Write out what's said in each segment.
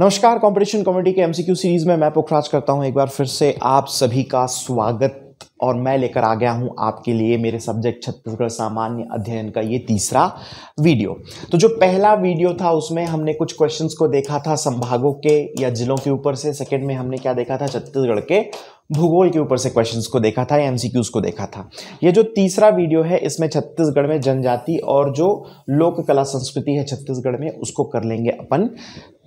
नमस्कार competition committee के MCQ series में मैं पोखराज करता हूं एक बार फिर से आप सभी का स्वागत और मैं लेकर आ गया हूं आपके लिए मेरे सब्जेक्ट छत्तीसगढ़ सामान्य अध्ययन का ये तीसरा वीडियो तो जो पहला वीडियो था उसमें हमने कुछ क्वेश्चंस को देखा था संभागों के या जिलों के ऊपर से सेकंड में हमने क्या देखा था छत्तीसगढ़ के भूगोल के ऊपर से क्वेश्चंस को देखा था एम एमसीक्यूज को देखा था ये जो तीसरा वीडियो है इसमें छत्तीसगढ़ में जनजाति और जो लोक कला संस्कृति है छत्तीसगढ़ में उसको कर लेंगे अपन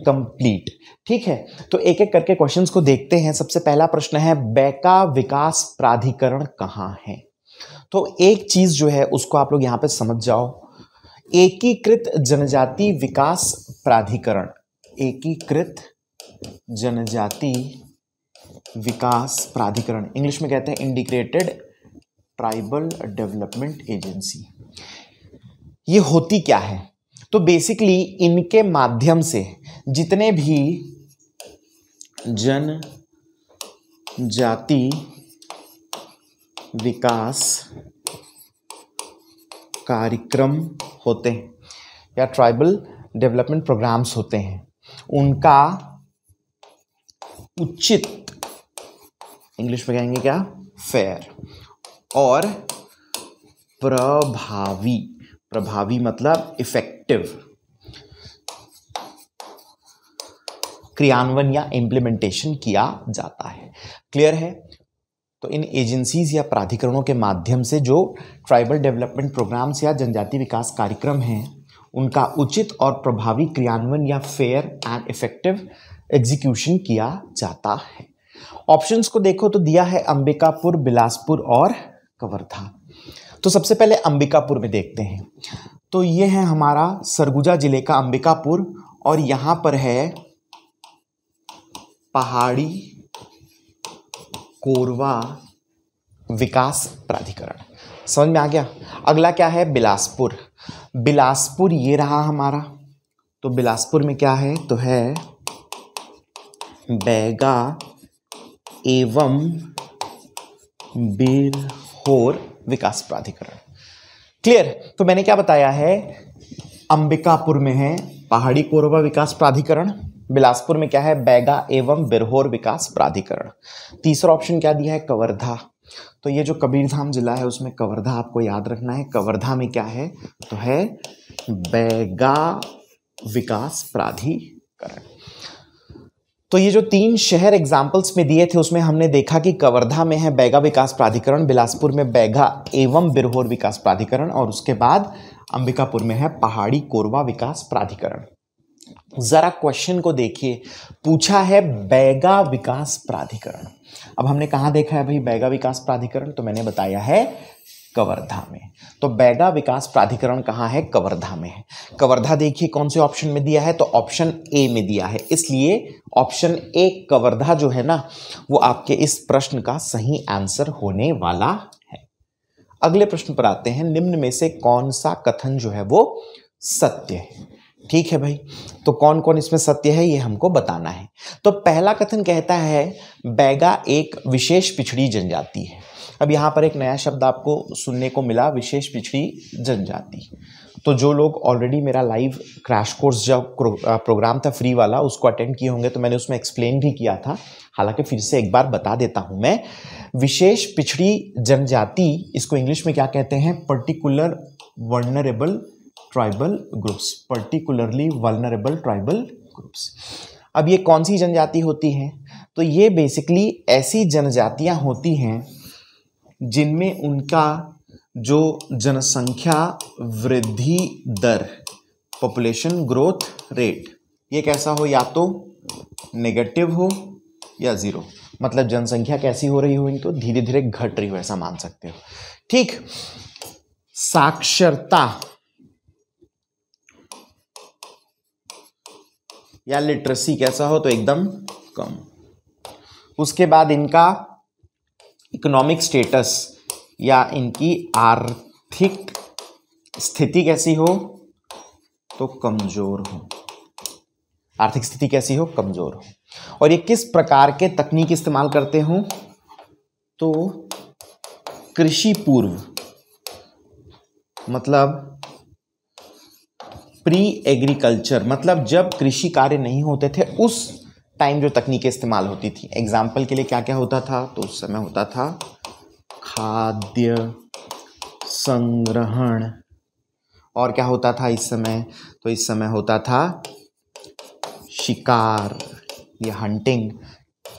कंप्लीट ठीक है तो एक एक करके क्वेश्चंस को देखते हैं सबसे पहला प्रश्न है बैका विकास प्राधिकरण कहाँ है तो एक चीज जो है उसको आप लोग यहाँ पर समझ जाओ एकीकृत जनजाति विकास प्राधिकरण एकीकृत जनजाति विकास प्राधिकरण इंग्लिश में कहते हैं इंडिग्रेटेड ट्राइबल डेवलपमेंट एजेंसी ये होती क्या है तो बेसिकली इनके माध्यम से जितने भी जन जाति विकास कार्यक्रम होते हैं या ट्राइबल डेवलपमेंट प्रोग्राम्स होते हैं उनका उचित इंग्लिश में कहेंगे क्या फेयर और प्रभावी प्रभावी मतलब इफेक्टिव क्रियान्वयन या इम्प्लीमेंटेशन किया जाता है क्लियर है तो इन एजेंसीज या प्राधिकरणों के माध्यम से जो ट्राइबल डेवलपमेंट प्रोग्राम्स या जनजाति विकास कार्यक्रम हैं उनका उचित और प्रभावी क्रियान्वयन या फेयर एंड इफेक्टिव एग्जीक्यूशन किया जाता है ऑप्शंस को देखो तो दिया है अंबिकापुर बिलासपुर और कवर्धा तो सबसे पहले अंबिकापुर में देखते हैं तो ये है हमारा सरगुजा जिले का अंबिकापुर और यहाँ पर है पहाड़ी कोरवा विकास प्राधिकरण समझ में आ गया अगला क्या है बिलासपुर बिलासपुर ये रहा हमारा तो बिलासपुर में क्या है तो है बैगा एवं बिरहोर विकास प्राधिकरण क्लियर तो मैंने क्या बताया है अंबिकापुर में है पहाड़ी कोरबा विकास प्राधिकरण बिलासपुर में क्या है बैगा एवं बिरहोर विकास प्राधिकरण तीसरा ऑप्शन क्या दिया है कवर्धा तो ये जो कबीरधाम जिला है उसमें कवर्धा आपको याद रखना है कवर्धा में क्या है तो है बैगा विकास प्राधिकरण तो ये जो तीन शहर एग्जाम्पल्स में दिए थे उसमें हमने देखा कि कवर्धा में है बैगा विकास प्राधिकरण बिलासपुर में बैगा एवं बिरहोर विकास प्राधिकरण और उसके बाद अंबिकापुर में है पहाड़ी कोरवा विकास प्राधिकरण ज़रा क्वेश्चन को देखिए पूछा है बैगा विकास प्राधिकरण अब हमने कहाँ देखा है भाई बैगा विकास प्राधिकरण तो मैंने बताया है कवर्धा में तो बैगा विकास प्राधिकरण कहाँ है कवर्धा में है कवर्धा देखिए कौन से ऑप्शन में दिया है तो ऑप्शन ए में दिया है इसलिए ऑप्शन ए कवर्धा जो है ना वो आपके इस प्रश्न का सही आंसर होने वाला है अगले प्रश्न पर आते हैं निम्न में से कौन सा कथन जो है वो सत्य है ठीक है भाई तो कौन कौन इसमें सत्य है ये हमको बताना है तो पहला कथन कहता है बैगा एक विशेष पिछड़ी जनजाति है अब यहाँ पर एक नया शब्द आपको सुनने को मिला विशेष पिछड़ी जनजाति तो जो लोग ऑलरेडी मेरा लाइव क्रैश कोर्स जब प्रोग्राम था फ्री वाला उसको अटेंड किए होंगे तो मैंने उसमें एक्सप्लेन भी किया था हालांकि फिर से एक बार बता देता हूँ मैं विशेष पिछड़ी जनजाति इसको इंग्लिश में क्या कहते हैं particular vulnerable tribal groups particularly vulnerable tribal groups अब ये कौन सी जनजाति होती है तो ये बेसिकली ऐसी जनजातियाँ होती हैं जिनमें उनका जो जनसंख्या वृद्धि दर पॉपुलेशन ग्रोथ रेट ये कैसा हो या तो नेगेटिव हो या ज़ीरो मतलब जनसंख्या कैसी हो रही हो इनको धीरे धीरे घट रही हो ऐसा मान सकते हो ठीक साक्षरता या लिटरेसी कैसा हो तो एकदम कम उसके बाद इनका इकोनॉमिक स्टेटस या इनकी आर्थिक स्थिति कैसी हो तो कमज़ोर हो आर्थिक स्थिति कैसी हो कमज़ोर हो और ये किस प्रकार के तकनीक इस्तेमाल करते हों तो कृषि पूर्व मतलब प्री एग्रीकल्चर मतलब जब कृषि कार्य नहीं होते थे उस टाइम जो तकनीकें इस्तेमाल होती थी एग्जाम्पल के लिए क्या क्या होता था तो उस समय होता था खाद्य संग्रहण और क्या होता था इस समय तो इस समय होता था शिकार ये हंटिंग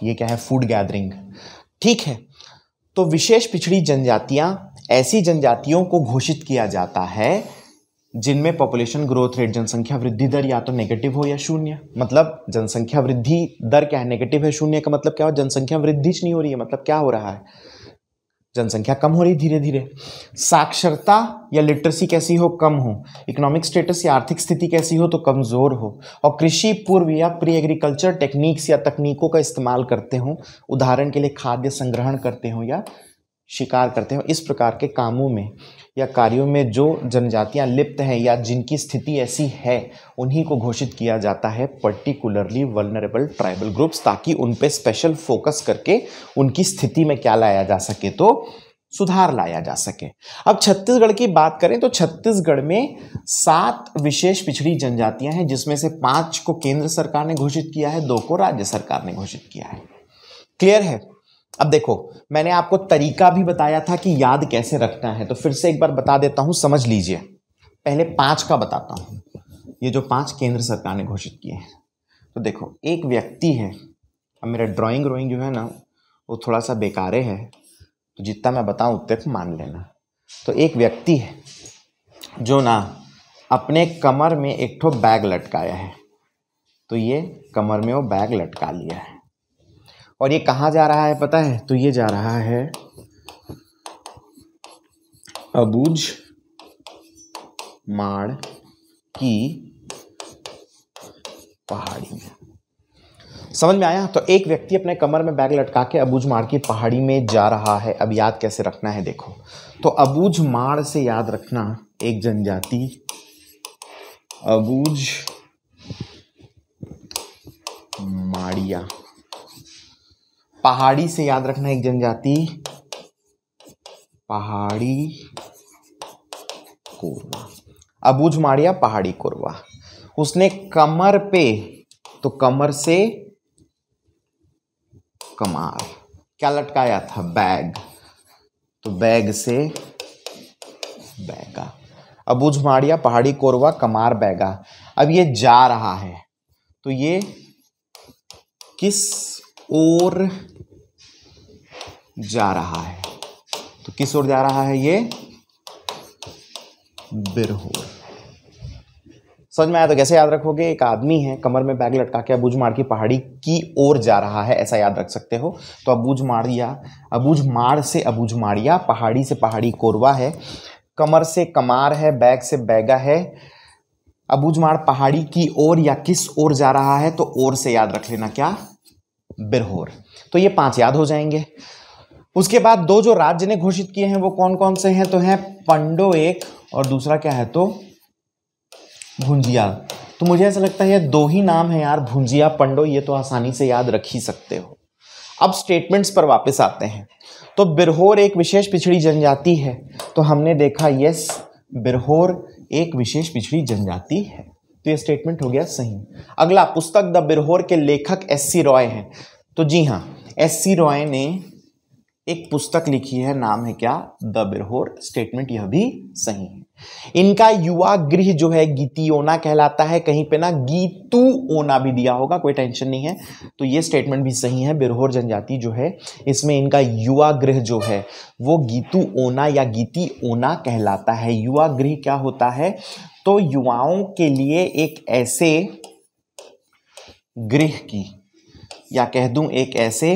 ये क्या है फूड गैदरिंग ठीक है तो विशेष पिछड़ी जनजातियां ऐसी जनजातियों को घोषित किया जाता है जिनमें पॉपुलेशन ग्रोथ रेट जनसंख्या वृद्धि दर या तो नेगेटिव हो या शून्य मतलब जनसंख्या वृद्धि दर क्या है नेगेटिव है शून्य का मतलब क्या हो जनसंख्या वृद्धि नहीं हो रही है मतलब क्या हो रहा है जनसंख्या कम हो रही धीरे धीरे साक्षरता या लिटरेसी कैसी हो कम हो इकोनॉमिक स्टेटस या आर्थिक स्थिति कैसी हो तो कमज़ोर हो और कृषि पूर्व या प्री एग्रीकल्चर टेक्निक्स या तकनीकों का इस्तेमाल करते हों उदाहरण के लिए खाद्य संग्रहण करते हो या शिकार करते हैं इस प्रकार के कामों में या कार्यों में जो जनजातियां लिप्त हैं या जिनकी स्थिति ऐसी है उन्हीं को घोषित किया जाता है पर्टिकुलरली वलनरेबल ट्राइबल ग्रुप्स ताकि उन पर स्पेशल फोकस करके उनकी स्थिति में क्या लाया जा सके तो सुधार लाया जा सके अब छत्तीसगढ़ की बात करें तो छत्तीसगढ़ में सात विशेष पिछड़ी जनजातियां हैं जिसमें से पांच को केंद्र सरकार ने घोषित किया है दो को राज्य सरकार ने घोषित किया है क्लियर है अब देखो मैंने आपको तरीका भी बताया था कि याद कैसे रखना है तो फिर से एक बार बता देता हूँ समझ लीजिए पहले पाँच का बताता हूँ ये जो पाँच केंद्र सरकार ने घोषित किए हैं तो देखो एक व्यक्ति है अब मेरा ड्राइंग रोइंग जो है ना वो थोड़ा सा बेकारे है तो जितना मैं बताऊँ उतने को मान लेना तो एक व्यक्ति है जो ना अपने कमर में एक ठो बैग लटकाया है तो ये कमर में वो बैग लटका लिया है और ये कहाँ जा रहा है पता है तो ये जा रहा है अबूज माड़ की पहाड़ी में समझ में आया तो एक व्यक्ति अपने कमर में बैग लटका के अबूज माड़ की पहाड़ी में जा रहा है अब याद कैसे रखना है देखो तो अबूज माड़ से याद रखना एक जनजाति अबूज माड़िया पहाड़ी से याद रखना एक जनजाति पहाड़ी कोरवा अबूझ मारिया पहाड़ी कोरवा उसने कमर पे तो कमर से कमार क्या लटकाया था बैग तो बैग से बैगा अबूझ मारिया पहाड़ी कोरवा कमार बैगा अब ये जा रहा है तो ये किस ओर जा रहा है तो किस ओर जा रहा है ये बिरहोर समझ में आया तो कैसे याद रखोगे एक आदमी है कमर में बैग लटका के अबूझ मार की पहाड़ी की ओर जा रहा है ऐसा याद रख सकते हो तो अबूझ मारिया अबूझ मार से अबूझ मारिया पहाड़ी से पहाड़ी कोरवा है कमर से कमार है बैग से बैगा है अबूझ मार पहाड़ी की ओर या किस ओर जा रहा है तो ओर से याद रख लेना क्या बिरहोर तो ये पांच याद हो जाएंगे उसके बाद दो जो राज्य ने घोषित किए हैं वो कौन कौन से हैं तो हैं पंडो एक और दूसरा क्या है तो भुंजिया तो मुझे ऐसा लगता है दो ही नाम है यार भुंजिया पंडो ये तो आसानी से याद रख ही सकते हो अब स्टेटमेंट्स पर वापस आते हैं तो बिरहोर एक विशेष पिछड़ी जनजाति है तो हमने देखा यस बिरहोर एक विशेष पिछड़ी जनजाति है तो ये स्टेटमेंट हो गया सही अगला पुस्तक द बिरहोर के लेखक एस सी रॉय हैं तो जी हाँ एस सी रॉय ने एक पुस्तक लिखी है नाम है क्या द बिरहोर स्टेटमेंट यह भी सही है इनका युवा गृह जो है गीतियोना कहलाता है कहीं पे ना गीतू ओना भी दिया होगा कोई टेंशन नहीं है तो ये स्टेटमेंट भी सही है बिरहोर जनजाति जो है इसमें इनका युवा गृह जो है वो गीतू ओना या गीती ओना कहलाता है युवा गृह क्या होता है तो युवाओं के लिए एक ऐसे गृह की या कह दूं एक ऐसे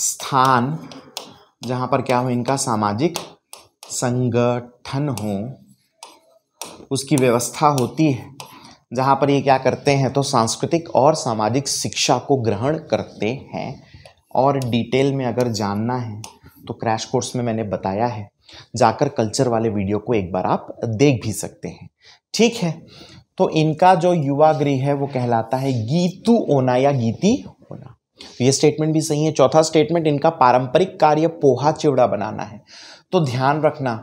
स्थान जहां पर क्या हो इनका सामाजिक संगठन हो उसकी व्यवस्था होती है जहां पर ये क्या करते हैं तो सांस्कृतिक और सामाजिक शिक्षा को ग्रहण करते हैं और डिटेल में अगर जानना है तो क्रैश कोर्स में मैंने बताया है जाकर कल्चर वाले वीडियो को एक बार आप देख भी सकते हैं ठीक है तो इनका जो युवा गृह है वो कहलाता है गीतु ओना या गीती होना तो ये स्टेटमेंट भी सही है चौथा स्टेटमेंट इनका पारंपरिक कार्य पोहा चिवड़ा बनाना है तो ध्यान रखना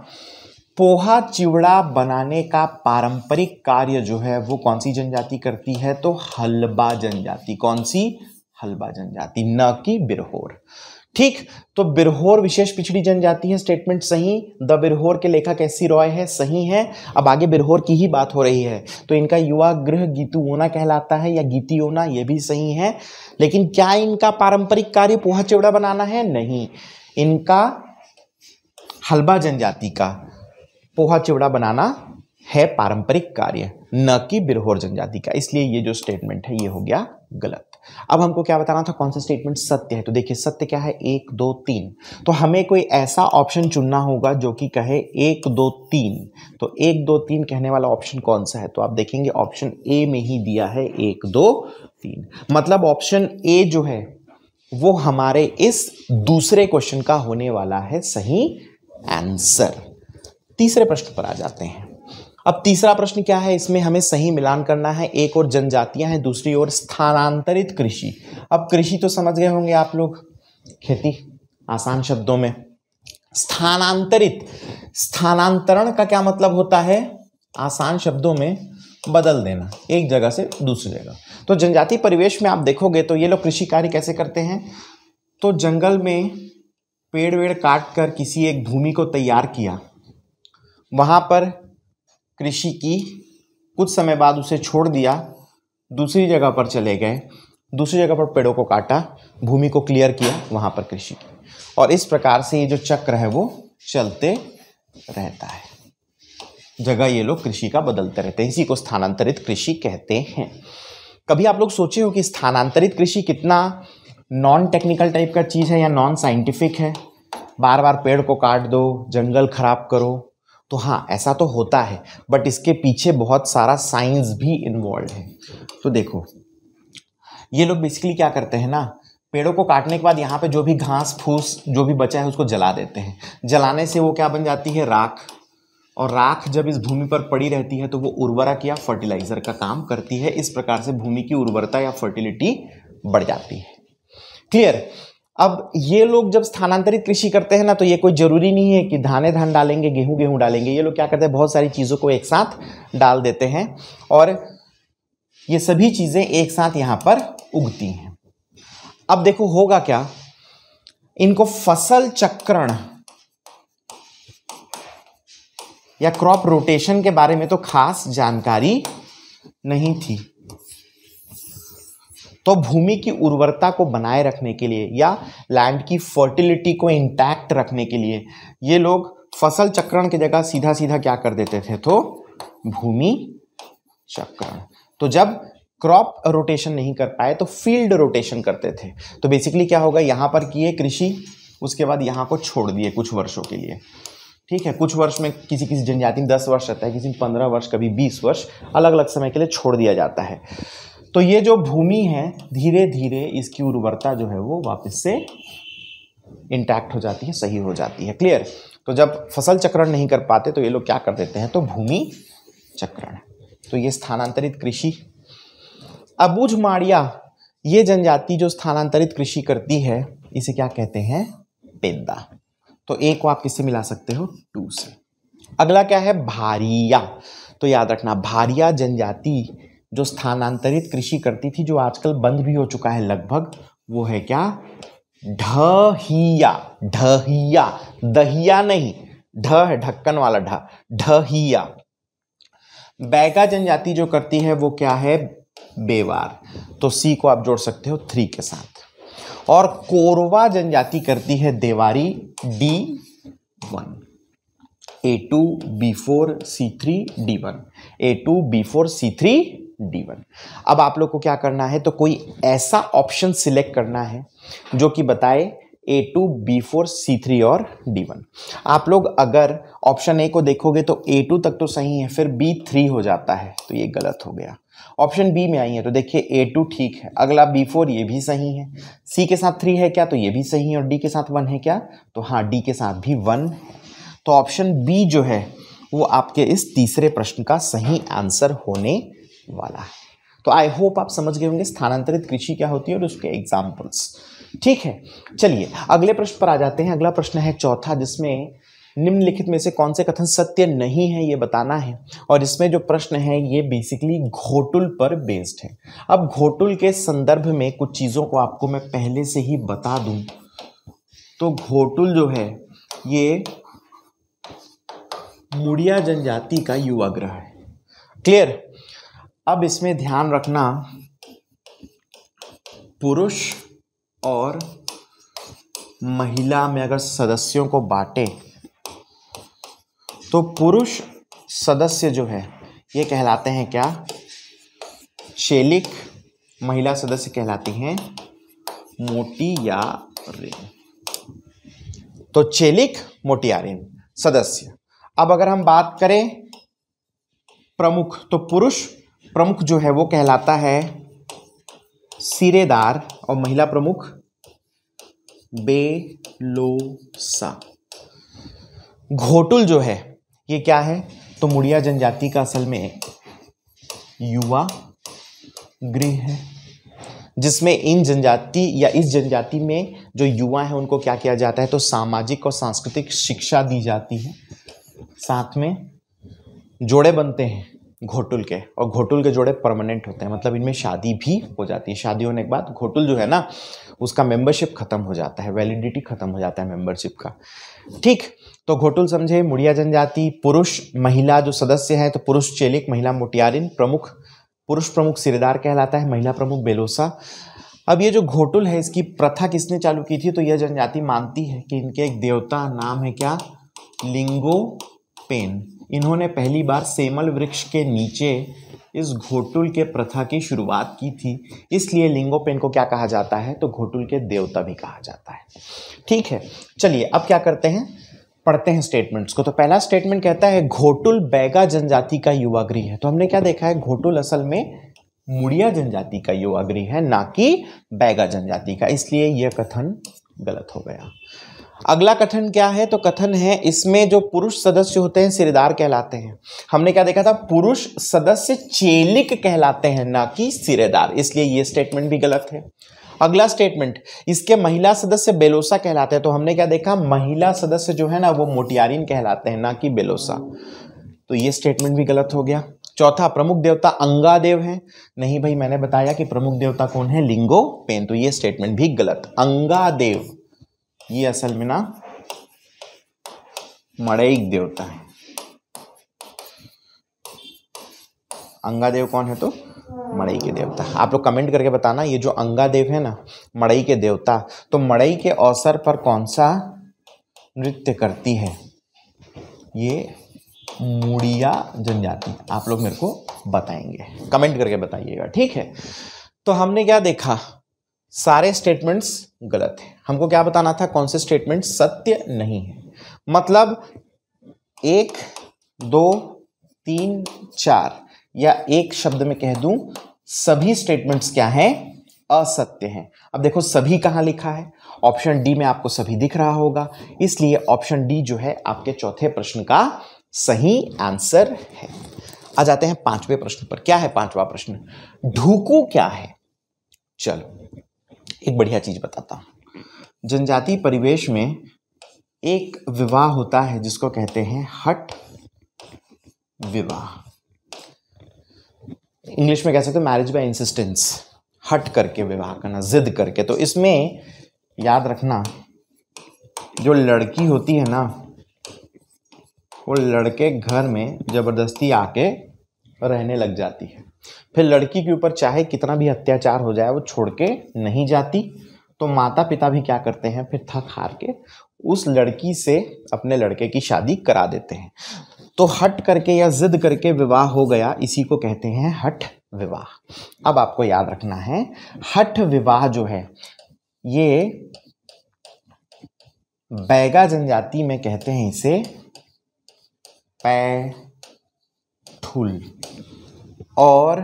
पोहा चिवड़ा बनाने का पारंपरिक कार्य जो है वो कौन सी जनजाति करती है तो हलबा जनजाति कौन सी हलबा जनजाति न कि बिरहोर ठीक तो बिरहोर विशेष पिछड़ी जनजाति है स्टेटमेंट सही द बिरहोर के लेखक एस सी रॉय है सही है अब आगे बिरहोर की ही बात हो रही है तो इनका युवा गृह गीतुओना कहलाता है या गीतियोना ये भी सही है लेकिन क्या इनका पारंपरिक कार्य पोहा चिवड़ा बनाना है नहीं इनका हलबा जनजाति का पोहा चिवड़ा बनाना है पारंपरिक कार्य न कि बिरहोर जनजाति का इसलिए ये जो स्टेटमेंट है ये हो गया गलत अब हमको क्या बताना था कौन सा स्टेटमेंट सत्य है तो देखिए सत्य क्या है एक दो तीन तो हमें कोई ऐसा ऑप्शन चुनना होगा जो कि कहे एक दो तीन तो एक दो तीन कहने वाला ऑप्शन कौन सा है तो आप देखेंगे ऑप्शन ए में ही दिया है एक दो तीन मतलब ऑप्शन ए जो है वो हमारे इस दूसरे क्वेश्चन का होने वाला है सही आंसर तीसरे प्रश्न पर आ जाते हैं अब तीसरा प्रश्न क्या है इसमें हमें सही मिलान करना है एक और जनजातियां हैं दूसरी ओर स्थानांतरित कृषि अब कृषि तो समझ गए होंगे आप लोग खेती आसान शब्दों में स्थानांतरित स्थानांतरण का क्या मतलब होता है आसान शब्दों में बदल देना एक जगह से दूसरी जगह तो जनजाति परिवेश में आप देखोगे तो ये लोग कृषि कार्य कैसे करते हैं तो जंगल में पेड़ वेड़ काट कर किसी एक भूमि को तैयार किया वहाँ पर कृषि की कुछ समय बाद उसे छोड़ दिया दूसरी जगह पर चले गए दूसरी जगह पर पेड़ों को काटा भूमि को क्लियर किया वहाँ पर कृषि की और इस प्रकार से ये जो चक्र है वो चलते रहता है जगह ये लोग कृषि का बदलते रहते हैं इसी को स्थानांतरित कृषि कहते हैं कभी आप लोग सोचे हो कि स्थानांतरित कृषि कितना नॉन टेक्निकल टाइप का चीज़ है या नॉन साइंटिफिक है बार बार पेड़ को काट दो जंगल खराब करो तो हाँ ऐसा तो होता है बट इसके पीछे बहुत सारा साइंस भी इन्वॉल्व है तो देखो ये लोग बेसिकली क्या करते हैं ना पेड़ों को काटने के बाद यहाँ पे जो भी घास फूस जो भी बचा है उसको जला देते हैं जलाने से वो क्या बन जाती है राख और राख जब इस भूमि पर पड़ी रहती है तो वो उर्वरक या फर्टिलाइजर का काम करती है इस प्रकार से भूमि की उर्वरता या फर्टिलिटी बढ़ जाती है क्लियर अब ये लोग जब स्थानांतरित कृषि करते हैं ना तो ये कोई ज़रूरी नहीं है कि धाने धान डालेंगे गेहूं गेहूं डालेंगे ये लोग क्या करते हैं बहुत सारी चीज़ों को एक साथ डाल देते हैं और ये सभी चीज़ें एक साथ यहाँ पर उगती हैं अब देखो होगा क्या इनको फसल चक्रण या क्रॉप रोटेशन के बारे में तो खास जानकारी नहीं थी तो भूमि की उर्वरता को बनाए रखने के लिए या लैंड की फर्टिलिटी को इंटैक्ट रखने के लिए ये लोग फसल चक्रण की जगह सीधा सीधा क्या कर देते थे तो भूमि चक्रण तो जब क्रॉप रोटेशन नहीं कर पाए तो फील्ड रोटेशन करते थे तो बेसिकली क्या होगा यहाँ पर किए कृषि उसके बाद यहाँ को छोड़ दिए कुछ वर्षों के लिए ठीक है कुछ वर्ष में किसी किसी जनजाति में दस वर्ष रहता है किसी में पंद्रह वर्ष कभी बीस वर्ष अलग अलग समय के लिए छोड़ दिया जाता है तो ये जो भूमि है धीरे धीरे इसकी उर्वरता जो है वो वापस से इंटैक्ट हो जाती है सही हो जाती है क्लियर तो जब फसल चक्रण नहीं कर पाते तो ये लोग क्या कर देते हैं तो भूमि चक्रण तो ये स्थानांतरित कृषि अबूझ माड़िया ये जनजाति जो स्थानांतरित कृषि करती है इसे क्या कहते हैं पेंदा तो ए को आप किससे मिला सकते हो टू से अगला क्या है भारिया तो याद रखना भारिया जनजाति जो स्थानांतरित कृषि करती थी जो आजकल बंद भी हो चुका है लगभग वो है क्या ढहिया ढहिया दहिया नहीं ढ है ढक्कन वाला ढ ढहिया बैगा जनजाति जो करती है वो क्या है बेवार तो सी को आप जोड़ सकते हो थ्री के साथ और कोरवा जनजाति करती है देवारी D one A two B four C three D one A two B four C three D one अब आप लोग को क्या करना है तो कोई ऐसा ऑप्शन सिलेक्ट करना है जो कि बताए A two B four C three और डी वन आप लोग अगर ऑप्शन ए को देखोगे तो ए टू तक तो सही है फिर बी थ्री हो जाता है तो ये गलत हो गया ऑप्शन बी में आई है तो देखिए ए टू ठीक है अगला बी फोर ये भी सही है सी के साथ थ्री है क्या तो ये भी सही है और डी के साथ वन है क्या तो हाँ डी के साथ भी वन है तो ऑप्शन बी जो है वो आपके इस तीसरे प्रश्न का सही आंसर होने वाला है तो आई होप आप समझ गए होंगे स्थानांतरित कृषि क्या होती है और उसके एग्जाम्पल्स ठीक है चलिए अगले प्रश्न पर आ जाते हैं अगला प्रश्न है चौथा जिसमें निम्नलिखित में से कौन से कथन सत्य नहीं है ये बताना है और इसमें जो प्रश्न है ये बेसिकली घोटुल पर बेस्ड है अब घोटुल के संदर्भ में कुछ चीज़ों को आपको मैं पहले से ही बता दूं तो घोटुल जो है ये मुड़िया जनजाति का युवा ग्रह है क्लियर अब इसमें ध्यान रखना पुरुष और महिला में अगर सदस्यों को बांटे तो पुरुष सदस्य जो है ये कहलाते हैं क्या चेलिक महिला सदस्य कहलाती हैं मोटी या रिन तो चेलिक मोटियारिन सदस्य अब अगर हम बात करें प्रमुख तो पुरुष प्रमुख जो है वो कहलाता है सिरेदार और महिला प्रमुख बेलोसा घोटुल जो है ये क्या है तो मुड़िया जनजाति का असल में युवा गृह है जिसमें इन जनजाति या इस जनजाति में जो युवा है उनको क्या किया जाता है तो सामाजिक और सांस्कृतिक शिक्षा दी जाती है साथ में जोड़े बनते हैं घोटुल के और घोटुल के जोड़े परमानेंट होते हैं मतलब इनमें शादी भी हो जाती है शादी होने के बाद घोटुल जो है ना उसका मेंबरशिप खत्म हो जाता है वैलिडिटी खत्म हो जाता है मेंबरशिप का ठीक तो घोटुल समझे मुड़िया जनजाति पुरुष महिला जो सदस्य है तो पुरुष चेलिक महिला मोटियारिन प्रमुख पुरुष प्रमुख सिरेदार कहलाता है महिला प्रमुख बेलोसा अब ये जो घोटुल है इसकी प्रथा किसने चालू की थी तो यह जनजाति मानती है कि इनके एक देवता नाम है क्या लिंगो पेन इन्होंने पहली बार सेमल वृक्ष के नीचे इस घोटुल के प्रथा की शुरुआत की थी इसलिए लिंगोपेन को क्या कहा जाता है तो घोटुल के देवता भी कहा जाता है ठीक है चलिए अब क्या करते हैं पढ़ते हैं स्टेटमेंट्स को तो पहला स्टेटमेंट कहता है घोटुल बैगा जनजाति का युवा गृह है तो हमने क्या देखा है घोटुल असल में मुड़िया जनजाति का युवा गृह है ना कि बैगा जनजाति का इसलिए यह कथन गलत हो गया अगला कथन क्या है तो कथन है इसमें जो पुरुष सदस्य होते हैं सिरदार कहलाते हैं हमने क्या देखा था पुरुष सदस्य चेलिक कहलाते हैं ना कि सिरेदार इसलिए ये स्टेटमेंट भी गलत है अगला स्टेटमेंट इसके महिला सदस्य बेलोसा कहलाते हैं तो हमने क्या देखा महिला सदस्य जो है ना वो मोटियारिन कहलाते हैं ना कि बेलोसा तो ये स्टेटमेंट भी गलत हो गया चौथा प्रमुख देवता अंगा देव है नहीं भाई मैंने बताया कि प्रमुख देवता कौन है लिंगो पेन तो ये स्टेटमेंट भी गलत अंगा देव ये असल में ना मड़ईक देवता है अंगादेव कौन है तो मड़ई के देवता आप लोग कमेंट करके बताना ये जो अंगादेव है ना मड़ई के देवता तो मड़ई के अवसर पर कौन सा नृत्य करती है ये मुड़िया जनजाति आप लोग मेरे को बताएंगे कमेंट करके बताइएगा ठीक है तो हमने क्या देखा सारे स्टेटमेंट्स गलत हैं हमको क्या बताना था कौन से स्टेटमेंट सत्य नहीं है मतलब एक दो तीन चार या एक शब्द में कह दूं सभी स्टेटमेंट्स क्या हैं असत्य हैं अब देखो सभी कहाँ लिखा है ऑप्शन डी में आपको सभी दिख रहा होगा इसलिए ऑप्शन डी जो है आपके चौथे प्रश्न का सही आंसर है आ जाते हैं पांचवें प्रश्न पर क्या है पांचवा प्रश्न ढूकू क्या है चलो एक बढ़िया चीज़ बताता हूँ जनजातीय परिवेश में एक विवाह होता है जिसको कहते हैं हट विवाह इंग्लिश में कह सकते हैं मैरिज बाय इंसिस्टेंस हट करके विवाह करना जिद करके तो इसमें याद रखना जो लड़की होती है ना वो लड़के घर में ज़बरदस्ती आके रहने लग जाती है फिर लड़की के ऊपर चाहे कितना भी अत्याचार हो जाए वो छोड़ के नहीं जाती तो माता पिता भी क्या करते हैं फिर थक हार के उस लड़की से अपने लड़के की शादी करा देते हैं तो हट करके या जिद करके विवाह हो गया इसी को कहते हैं हट विवाह अब आपको याद रखना है हठ विवाह जो है ये बैगा जनजाति में कहते हैं इसे पैठुल और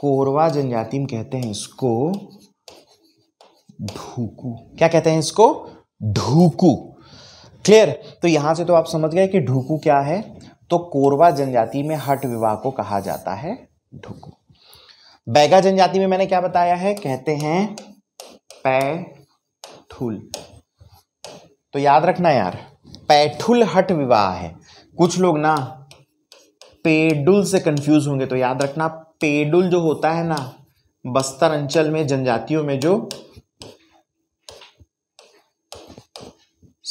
कोरवा जनजाति में कहते हैं इसको ढूकू क्या कहते हैं इसको ढूकू क्लियर तो यहां से तो आप समझ गए कि ढूकू क्या है तो कोरवा जनजाति में हट विवाह को कहा जाता है ढूकू बैगा जनजाति में मैंने क्या बताया है कहते हैं पैठुल तो याद रखना यार पैठुल हट विवाह है कुछ लोग ना पेडुल से कंफ्यूज होंगे तो याद रखना पेडुल जो होता है ना बस्तर अंचल में जनजातियों में जो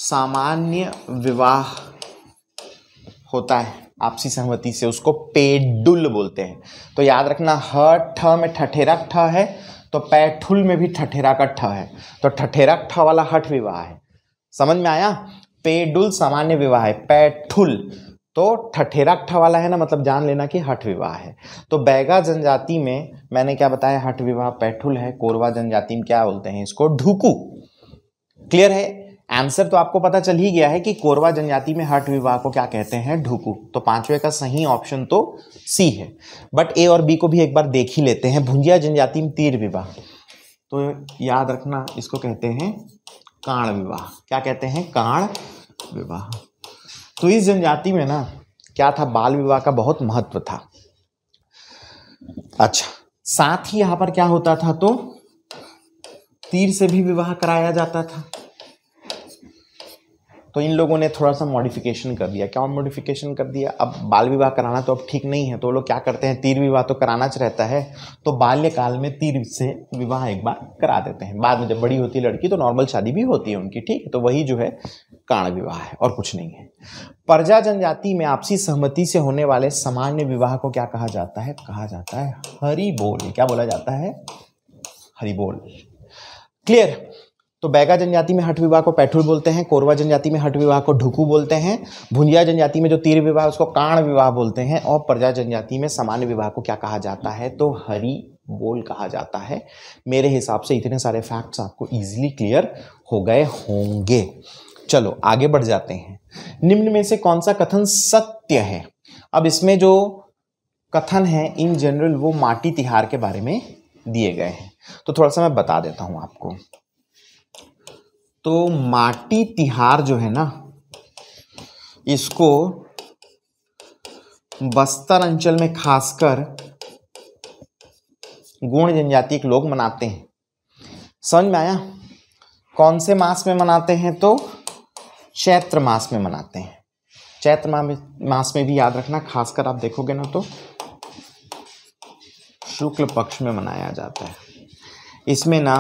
सामान्य विवाह होता है आपसी सहमति से उसको पेडुल बोलते हैं तो याद रखना ह ठ में ठठेरा ठ है तो पैठुल में भी ठठेरा का ठ है तो ठठेरा ठ वाला हठ विवाह है समझ में आया पेडुल सामान्य विवाह है पैठुल तो ठठेरा वाला है ना मतलब जान लेना कि हठ विवाह है तो बैगा जनजाति में मैंने क्या बताया हठ विवाह पैठुल है कोरवा जनजाति में क्या बोलते हैं इसको ढुकू क्लियर है आंसर तो आपको पता चल ही गया है कि कोरवा जनजाति में हट विवाह को क्या कहते हैं ढुकू तो पांचवे का सही ऑप्शन तो सी है बट ए और बी को भी एक बार देख ही लेते हैं भुंजिया जनजाति में तीर विवाह तो याद रखना इसको कहते हैं काण विवाह क्या कहते हैं काण विवाह तो इस जनजाति में ना क्या था बाल विवाह का बहुत महत्व था अच्छा साथ ही यहां पर क्या होता था तो तीर से भी विवाह कराया जाता था तो इन लोगों ने थोड़ा सा मॉडिफिकेशन कर दिया क्या मॉडिफिकेशन कर दिया अब बाल विवाह कराना तो अब ठीक नहीं है तो लोग क्या करते हैं तीर विवाह तो कराना च रहता है तो बाल्यकाल में तीर से विवाह एक बार करा देते हैं बाद में जब बड़ी होती है लड़की तो नॉर्मल शादी भी होती है उनकी ठीक है तो वही जो है कारण विवाह है और कुछ नहीं है प्रजा जनजाति में आपसी सहमति से होने वाले सामान्य विवाह को क्या कहा जाता है तो कहा जाता है हरी बोल क्या बोला जाता है हरी बोल क्लियर तो बैगा जनजाति में हठ विवाह को पैठुल बोलते हैं कोरवा जनजाति में हठ विवाह को ढुकू बोलते हैं भुंजिया जनजाति में जो तीर विवाह उसको काण विवाह बोलते हैं और प्रजा जनजाति में सामान्य विवाह को क्या कहा जाता है तो हरी बोल कहा जाता है मेरे हिसाब से इतने सारे फैक्ट्स आपको ईजिली क्लियर हो गए होंगे चलो आगे बढ़ जाते हैं निम्न में से कौन सा कथन सत्य है अब इसमें जो कथन है इन जनरल वो माटी तिहार के बारे में दिए गए हैं तो थोड़ा सा मैं बता देता हूं आपको तो माटी तिहार जो है ना इसको बस्तर अंचल में खासकर गुण जनजाति के लोग मनाते हैं समझ में आया कौन से मास में मनाते हैं तो चैत्र मास में मनाते हैं चैत्र मास में भी याद रखना खासकर आप देखोगे ना तो शुक्ल पक्ष में मनाया जाता है इसमें ना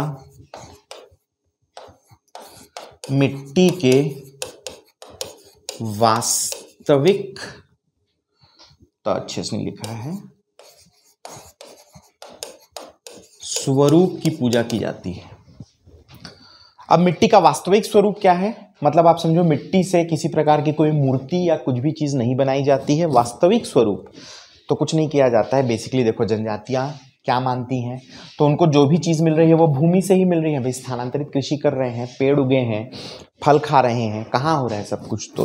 मिट्टी के वास्तविक तो अच्छे से लिखा है स्वरूप की पूजा की जाती है अब मिट्टी का वास्तविक स्वरूप क्या है मतलब आप समझो मिट्टी से किसी प्रकार की कोई मूर्ति या कुछ भी चीज़ नहीं बनाई जाती है वास्तविक स्वरूप तो कुछ नहीं किया जाता है बेसिकली देखो जनजातियां क्या मानती हैं तो उनको जो भी चीज़ मिल रही है वो भूमि से ही मिल रही है भाई स्थानांतरित कृषि कर रहे हैं पेड़ उगे हैं फल खा रहे हैं कहाँ हो रहा है सब कुछ तो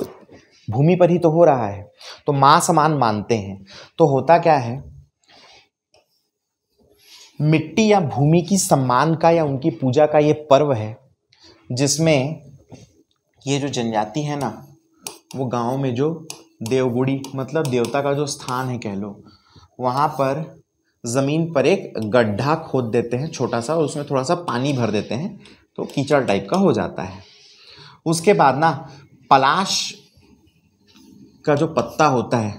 भूमि पर ही तो हो रहा है तो माँ समान मानते हैं तो होता क्या है मिट्टी या भूमि की सम्मान का या उनकी पूजा का ये पर्व है जिसमें ये जो जनजाति है ना वो गांव में जो देवगुड़ी मतलब देवता का जो स्थान है कह लो वहाँ पर ज़मीन पर एक गड्ढा खोद देते हैं छोटा सा और उसमें थोड़ा सा पानी भर देते हैं तो कीचड़ टाइप का हो जाता है उसके बाद ना पलाश का जो पत्ता होता है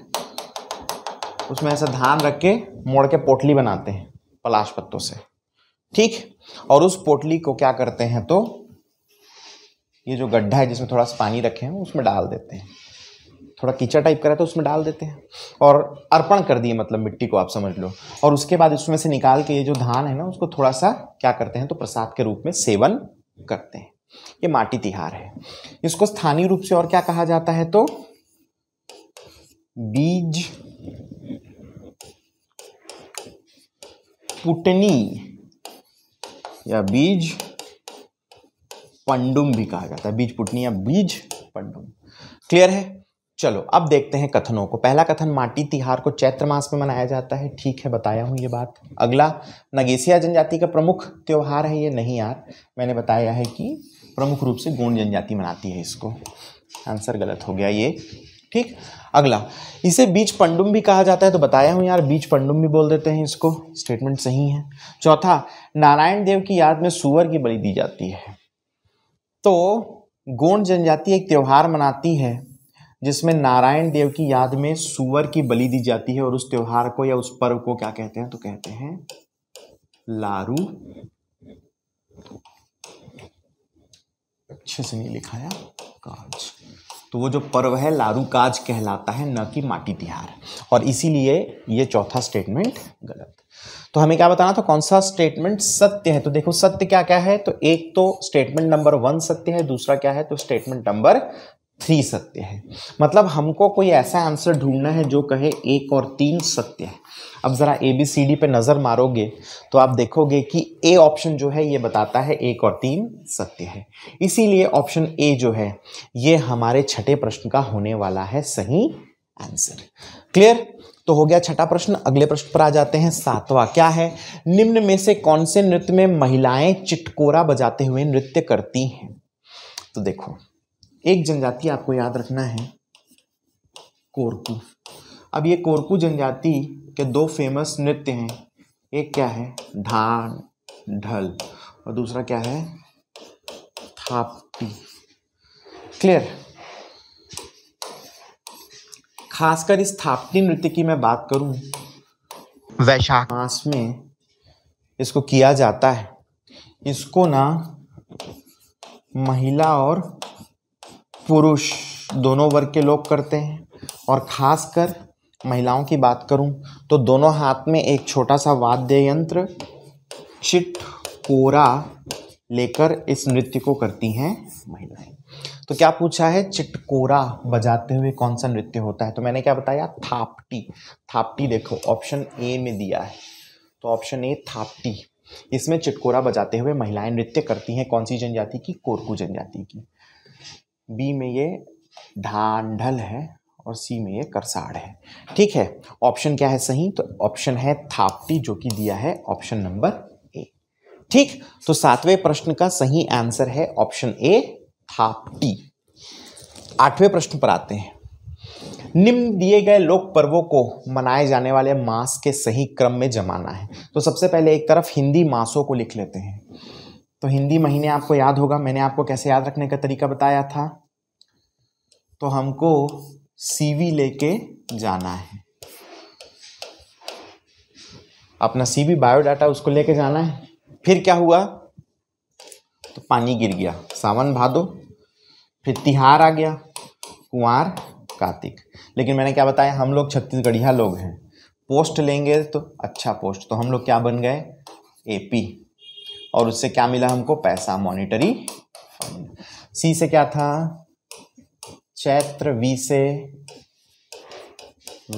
उसमें ऐसा धान रख के मोड़ के पोटली बनाते हैं पलाश पत्तों से ठीक और उस पोटली को क्या करते हैं तो ये जो गड्ढा है जिसमें थोड़ा सा पानी रखे हैं उसमें डाल देते हैं थोड़ा कीचड़ टाइप करा तो उसमें डाल देते हैं और अर्पण कर दिए मतलब मिट्टी को आप समझ लो और उसके बाद उसमें से निकाल के ये जो धान है ना उसको थोड़ा सा क्या करते हैं तो प्रसाद के रूप में सेवन करते हैं ये माटी तिहार है इसको स्थानीय रूप से और क्या कहा जाता है तो बीज पुटनी या बीज पंडुम भी कहा जाता है बीज पुटनी या बीज पंडुम क्लियर है चलो अब देखते हैं कथनों को पहला कथन माटी तिहार को चैत्र मास में मनाया जाता है ठीक है बताया हूँ ये बात अगला नगेसिया जनजाति का प्रमुख त्यौहार है ये नहीं यार मैंने बताया है कि प्रमुख रूप से गोंड जनजाति मनाती है इसको आंसर गलत हो गया ये ठीक अगला इसे बीच पंडुम भी कहा जाता है तो बताया हूँ यार बीज पंडुम भी बोल देते हैं इसको स्टेटमेंट सही है चौथा नारायण देव की याद में सुअर की बलि दी जाती है तो गोंड जनजाति एक त्यौहार मनाती है जिसमें नारायण देव की याद में सुअर की बलि दी जाती है और उस त्योहार को या उस पर्व को क्या कहते हैं तो कहते हैं लारू अच्छे से नहीं लिखाया काज तो वो जो पर्व है लारू काज कहलाता है न कि माटी तिहार और इसीलिए ये चौथा स्टेटमेंट गलत तो हमें क्या बताना था कौन सा स्टेटमेंट सत्य है तो देखो सत्य क्या क्या है तो एक तो स्टेटमेंट नंबर वन सत्य है दूसरा क्या है तो स्टेटमेंट नंबर थ्री सत्य है मतलब हमको कोई ऐसा आंसर ढूंढना है जो कहे एक और तीन सत्य है अब ज़रा ए बी सी डी पे नज़र मारोगे तो आप देखोगे कि ए ऑप्शन जो है ये बताता है एक और तीन सत्य है इसीलिए ऑप्शन ए जो है ये हमारे छठे प्रश्न का होने वाला है सही आंसर क्लियर तो हो गया छठा प्रश्न अगले प्रश्न पर आ जाते हैं सातवा क्या है निम्न में से कौन से नृत्य में महिलाएं चिटकोरा बजाते हुए नृत्य करती हैं तो देखो एक जनजाति आपको याद रखना है कोरकू अब ये कोरकू जनजाति के दो फेमस नृत्य हैं एक क्या है धान ढल और दूसरा क्या है थापी क्लियर खासकर इस थापती नृत्य की मैं बात करूं वैशाख मास में इसको किया जाता है इसको ना महिला और पुरुष दोनों वर्ग के लोग करते हैं और खासकर महिलाओं की बात करूं तो दोनों हाथ में एक छोटा सा वाद्य यंत्र चिट कोरा लेकर इस नृत्य को करती हैं महिलाएं तो क्या पूछा है चिटकोरा बजाते हुए कौन सा नृत्य होता है तो मैंने क्या बताया थापटी थापटी देखो ऑप्शन ए में दिया है तो ऑप्शन ए थापटी इसमें चिटकोरा बजाते हुए महिलाएं नृत्य करती हैं कौन सी जनजाति की कोरकू जनजाति की बी में ये ढांढल है और सी में ये करसाड़ है ठीक है ऑप्शन क्या है सही तो ऑप्शन है थाप्टी जो कि दिया है ऑप्शन नंबर ए ठीक तो सातवें प्रश्न का सही आंसर है ऑप्शन ए थापटी आठवें प्रश्न पर आते हैं निम्न दिए गए लोक पर्वों को मनाए जाने वाले मास के सही क्रम में जमाना है तो सबसे पहले एक तरफ हिंदी मासों को लिख लेते हैं तो हिंदी महीने आपको याद होगा मैंने आपको कैसे याद रखने का तरीका बताया था तो हमको सीवी लेके जाना है अपना सीवी बायोडाटा उसको लेके जाना है फिर क्या हुआ तो पानी गिर गया सावन भादो फिर तिहार आ गया कुंवर कार्तिक लेकिन मैंने क्या बताया हम लोग छत्तीसगढ़िया लोग हैं पोस्ट लेंगे तो अच्छा पोस्ट तो हम लोग क्या बन गए एपी और उससे क्या मिला हमको पैसा मॉनिटरी फंड सी से क्या था चैत्र वी से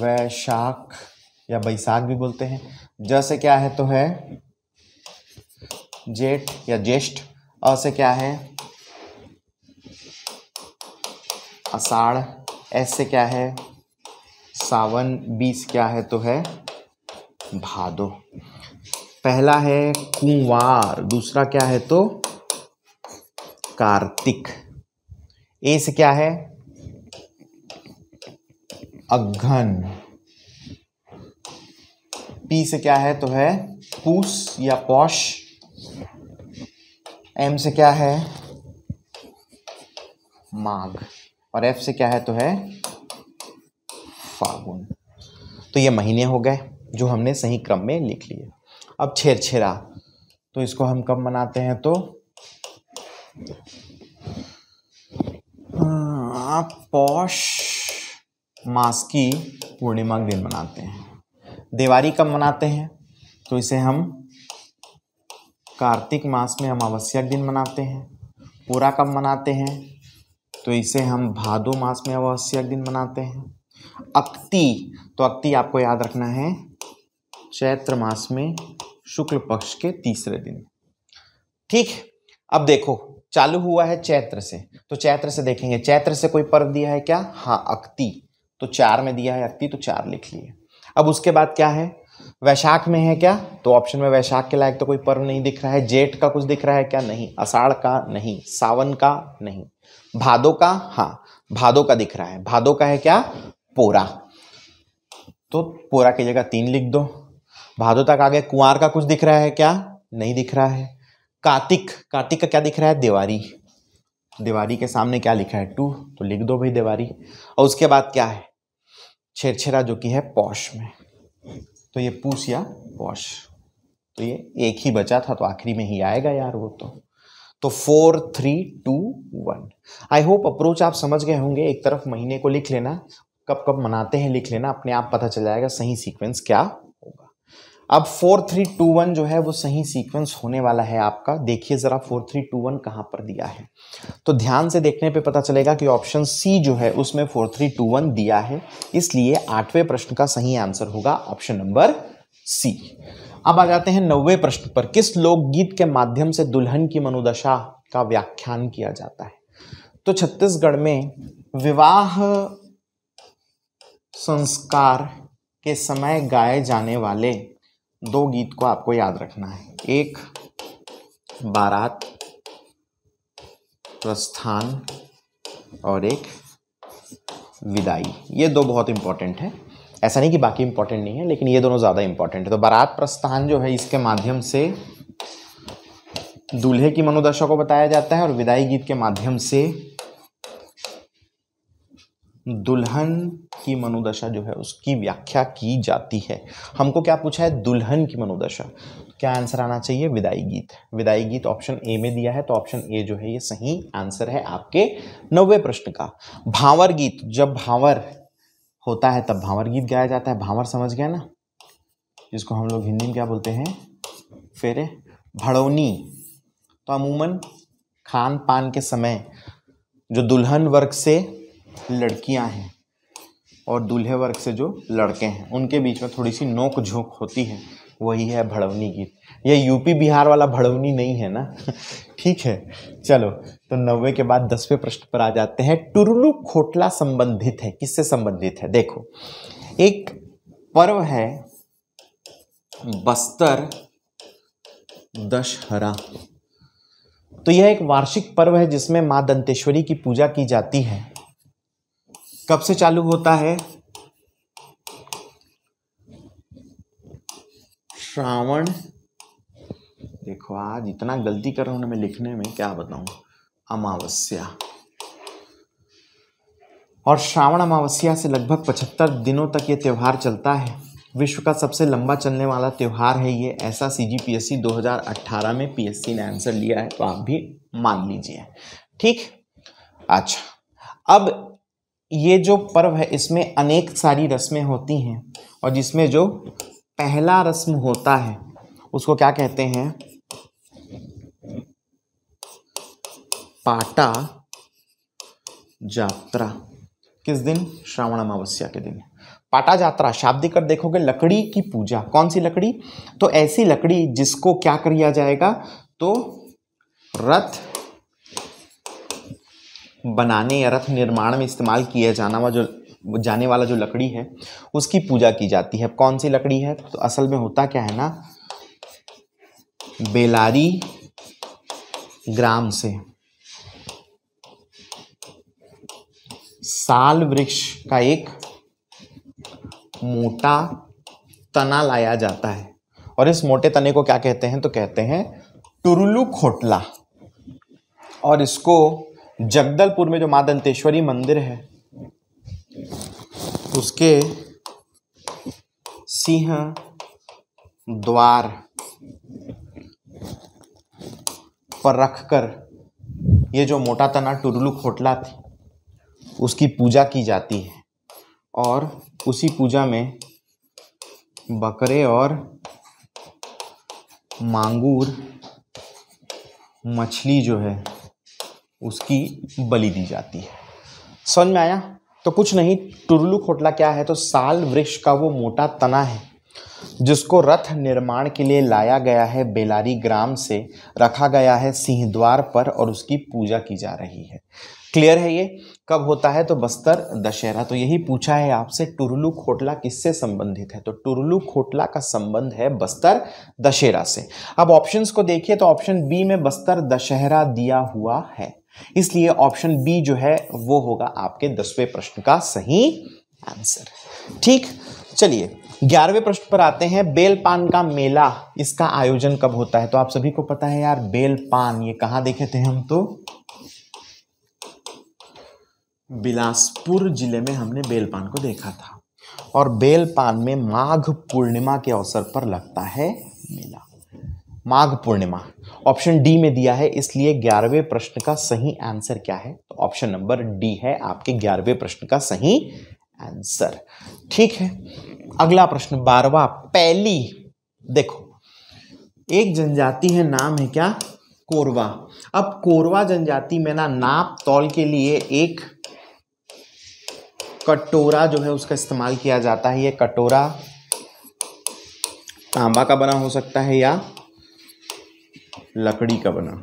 वैशाख या बैसाख भी बोलते हैं ज से क्या है तो है जेठ या ज्येष्ठ अ से क्या है अषाढ़ एस से क्या है सावन बीस क्या है तो है भादो पहला है कुंवार दूसरा क्या है तो कार्तिक ए से क्या है अघन पी से क्या है तो है पूस या पौश एम से क्या है माघ और एफ से क्या है तो है फागुन तो ये महीने हो गए जो हमने सही क्रम में लिख लिए अब छेरछेरा तो इसको हम कब मनाते हैं तो हाँ, आप पौष मास की पूर्णिमा के दिन मनाते हैं देवारी कब मनाते हैं तो इसे हम कार्तिक मास में अमावस्या के दिन मनाते हैं पूरा कब मनाते हैं तो इसे हम भादो मास में अमावस्या के दिन मनाते हैं अक्ति तो अक्ति आपको याद रखना है चैत्र मास में शुक्ल पक्ष के तीसरे दिन ठीक अब देखो चालू हुआ है चैत्र से तो चैत्र से देखेंगे चैत्र से कोई पर्व दिया है क्या हाँ अक्ति तो चार में दिया है अक्ति तो चार लिख लिए अब उसके बाद क्या है वैशाख में है क्या तो ऑप्शन में वैशाख के लायक तो कोई पर्व नहीं दिख रहा है जेठ का कुछ दिख रहा है क्या नहीं अषाढ़ का नहीं सावन का नहीं भादो का हाँ भादो का दिख रहा है भादो का है क्या पोरा तो पोरा की जगह तीन लिख दो भादो तक आ गए कुंवार का कुछ दिख रहा है क्या नहीं दिख रहा है कार्तिक कार्तिक का क्या दिख रहा है देवारी देवारी के सामने क्या लिखा है टू तो लिख दो भाई देवारी और उसके बाद क्या है छेरछेरा जो कि है पौष में तो ये पूस या पौष तो ये एक ही बचा था तो आखिरी में ही आएगा यार वो तो तो four three two one I hope approach आप समझ गए होंगे एक तरफ महीने को लिख लेना कब कब मनाते हैं लिख लेना अपने आप पता चल जाएगा सही सीक्वेंस क्या अब फोर थ्री टू वन जो है वो सही सीक्वेंस होने वाला है आपका देखिए ज़रा फोर थ्री टू वन कहाँ पर दिया है तो ध्यान से देखने पे पता चलेगा कि ऑप्शन सी जो है उसमें फोर थ्री टू वन दिया है इसलिए आठवें प्रश्न का सही आंसर होगा ऑप्शन नंबर सी अब आ जाते हैं नौवे प्रश्न पर किस लोकगीत के माध्यम से दुल्हन की मनोदशा का व्याख्यान किया जाता है तो छत्तीसगढ़ में विवाह संस्कार के समय गाए जाने वाले दो गीत को आपको याद रखना है एक बारात प्रस्थान और एक विदाई ये दो बहुत इंपॉर्टेंट है ऐसा नहीं कि बाकी इंपॉर्टेंट नहीं है लेकिन ये दोनों ज़्यादा इंपॉर्टेंट है तो बारात प्रस्थान जो है इसके माध्यम से दूल्हे की मनोदशा को बताया जाता है और विदाई गीत के माध्यम से दुल्हन की मनोदशा जो है उसकी व्याख्या की जाती है हमको क्या पूछा है दुल्हन की मनोदशा क्या आंसर आना चाहिए विदाई गीत विदाई गीत ऑप्शन ए में दिया है तो ऑप्शन ए जो है ये सही आंसर है आपके नवे प्रश्न का भावर गीत जब भावर होता है तब भावर गीत गाया जाता है भावर समझ गया ना जिसको हम लोग हिंदी में क्या बोलते हैं फिर भड़ौनी तो अमूमन खान पान के समय जो दुल्हन वर्ग से लड़कियां हैं और दूल्हे वर्ग से जो लड़के हैं उनके बीच में थोड़ी सी नोक झोंक होती है वही है भड़वनी गीत यह यूपी बिहार वाला भड़वनी नहीं है ना ठीक है चलो तो नब्बे के बाद दसवें प्रश्न पर आ जाते हैं टुरलू खोटला संबंधित है किससे संबंधित है देखो एक पर्व है बस्तर दशहरा तो यह एक वार्षिक पर्व है जिसमें माँ दंतेश्वरी की पूजा की जाती है कब से चालू होता है श्रावण देखो आज इतना गलती कर रहा हूं मैं लिखने में क्या बताऊं अमावस्या और श्रावण अमावस्या से लगभग पचहत्तर दिनों तक ये त्यौहार चलता है विश्व का सबसे लंबा चलने वाला त्यौहार है ये ऐसा सी जी पी एस सी दो हज़ार अट्ठारह में पी एस सी ने आंसर लिया है तो आप भी मान लीजिए ठीक अच्छा अब ये जो पर्व है इसमें अनेक सारी रस्में होती हैं और जिसमें जो पहला रस्म होता है उसको क्या कहते हैं पाटा जात्रा किस दिन श्रावण अमावस्या के दिन पाटा जात्रा शाब्दिक कर देखोगे लकड़ी की पूजा कौन सी लकड़ी तो ऐसी लकड़ी जिसको क्या किया जाएगा तो रथ बनाने या रथ निर्माण में इस्तेमाल किया जाना वा जो जाने वाला जो लकड़ी है उसकी पूजा की जाती है कौन सी लकड़ी है तो असल में होता क्या है ना बेलारी ग्राम से साल वृक्ष का एक मोटा तना लाया जाता है और इस मोटे तने को क्या कहते हैं तो कहते हैं टुरुलू खोटला और इसको जगदलपुर में जो माँ दंतेश्वरी मंदिर है उसके सिंह द्वार पर रखकर ये जो मोटा तना टुरलू खोटला थी उसकी पूजा की जाती है और उसी पूजा में बकरे और मांगूर मछली जो है उसकी बलि दी जाती है समझ में आया तो कुछ नहीं टुरलू खोटला क्या है तो साल वृक्ष का वो मोटा तना है जिसको रथ निर्माण के लिए लाया गया है बेलारी ग्राम से रखा गया है सिंहद्वार पर और उसकी पूजा की जा रही है क्लियर है ये कब होता है तो बस्तर दशहरा तो यही पूछा है आपसे टुरलू खोटला किससे संबंधित है तो टुरलू खोटला का संबंध है बस्तर दशहरा से अब ऑप्शंस को देखिए तो ऑप्शन बी में बस्तर दशहरा दिया हुआ है इसलिए ऑप्शन बी जो है वो होगा आपके दसवें प्रश्न का सही आंसर ठीक चलिए ग्यारहवें प्रश्न पर आते हैं बेलपान का मेला इसका आयोजन कब होता है तो आप सभी को पता है यार बेलपान ये कहाँ देखे थे हम तो बिलासपुर जिले में हमने बेलपान को देखा था और बेलपान में माघ पूर्णिमा के अवसर पर लगता है मेला माघ पूर्णिमा ऑप्शन डी में दिया है इसलिए ग्यारहवें प्रश्न का सही आंसर क्या है तो ऑप्शन नंबर डी है आपके ग्यारहवें प्रश्न का सही आंसर ठीक है अगला प्रश्न बारवा पहली देखो एक जनजाति है नाम है क्या कोरवा अब कोरवा जनजाति में ना नाप तौल के लिए एक कटोरा जो है उसका इस्तेमाल किया जाता है ये कटोरा तांबा का बना हो सकता है या लकड़ी का बना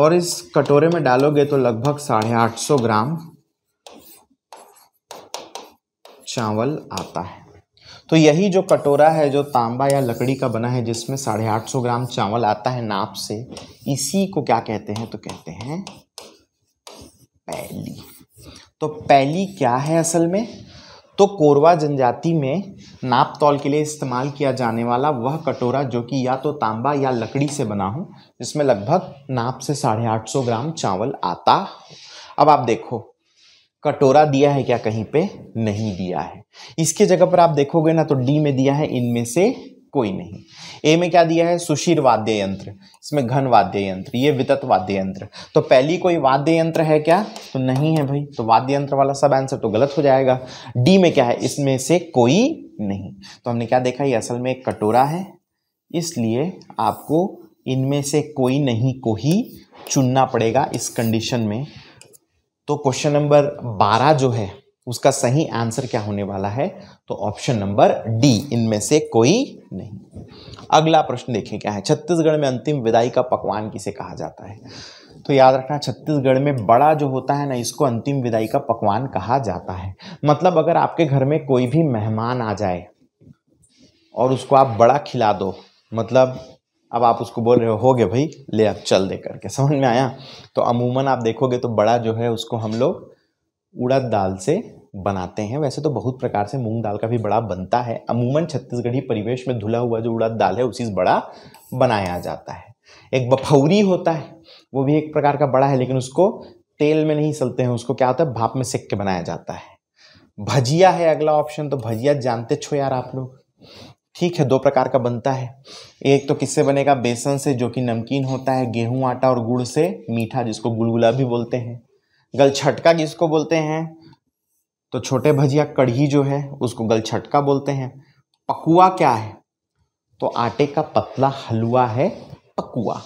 और इस कटोरे में डालोगे तो लगभग साढ़े आठ सौ ग्राम चावल आता है तो यही जो कटोरा है जो तांबा या लकड़ी का बना है जिसमें साढ़े आठ सौ ग्राम चावल आता है नाप से इसी को क्या कहते हैं तो कहते हैं पैली तो पैली क्या है असल में तो कोरवा जनजाति में नाप तौल के लिए इस्तेमाल किया जाने वाला वह कटोरा जो कि या तो तांबा या लकड़ी से बना हो जिसमें लगभग नाप से साढ़े आठ सौ ग्राम चावल आता अब आप देखो कटोरा दिया है क्या कहीं पे नहीं दिया है इसके जगह पर आप देखोगे ना तो डी में दिया है इनमें से कोई नहीं ए में क्या दिया है सुशीर वाद्य यंत्र इसमें घन वाद्य यंत्र ये वितत वाद्य यंत्र तो पहली कोई वाद्य यंत्र है क्या तो नहीं है भाई तो वाद्य यंत्र वाला सब आंसर तो गलत हो जाएगा डी में क्या है इसमें से कोई नहीं तो हमने क्या देखा ये असल में एक कटोरा है इसलिए आपको इनमें से कोई नहीं को ही चुनना पड़ेगा इस कंडीशन में तो क्वेश्चन नंबर बारह जो है उसका सही आंसर क्या होने वाला है तो ऑप्शन नंबर डी इनमें से कोई नहीं अगला प्रश्न देखें क्या है छत्तीसगढ़ में अंतिम विदाई का पकवान किसे कहा जाता है तो याद रखना छत्तीसगढ़ में बड़ा जो होता है ना इसको अंतिम विदाई का पकवान कहा जाता है मतलब अगर आपके घर में कोई भी मेहमान आ जाए और उसको आप बड़ा खिला दो मतलब अब आप उसको बोल रहे हो हो गए भाई ले अब चल दे करके समझ में आया तो अमूमन आप देखोगे तो बड़ा जो है उसको हम लोग उड़द दाल से बनाते हैं वैसे तो बहुत प्रकार से मूंग दाल का भी बड़ा बनता है अमूमन छत्तीसगढ़ी परिवेश में धुला हुआ जो उड़द दाल है उसी से बड़ा बनाया जाता है एक बफौरी होता है वो भी एक प्रकार का बड़ा है लेकिन उसको तेल में नहीं सलते हैं उसको क्या होता है भाप में सेक के बनाया जाता है भजिया है अगला ऑप्शन तो भजिया जानते छो यार आप लोग ठीक है दो प्रकार का बनता है एक तो किससे बनेगा बेसन से जो कि नमकीन होता है गेहूं आटा और गुड़ से मीठा जिसको गुलगुला भी बोलते हैं गलछटका किसको बोलते हैं तो छोटे भजिया कढ़ी जो है उसको गलछटका बोलते हैं पकुआ क्या है तो आटे का पतला हलवा है पकुआ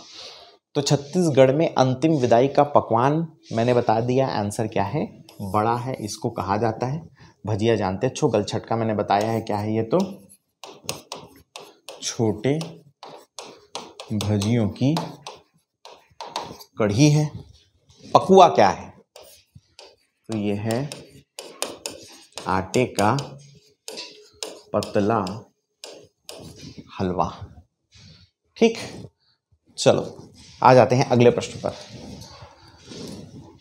तो छत्तीसगढ़ में अंतिम विदाई का पकवान मैंने बता दिया आंसर क्या है बड़ा है इसको कहा जाता है भजिया जानते हैं छो गलछटका मैंने बताया है क्या है ये तो छोटे भजियों की कढ़ी है पकुआ क्या है तो ये है आटे का पतला हलवा ठीक चलो आ जाते हैं अगले प्रश्न पर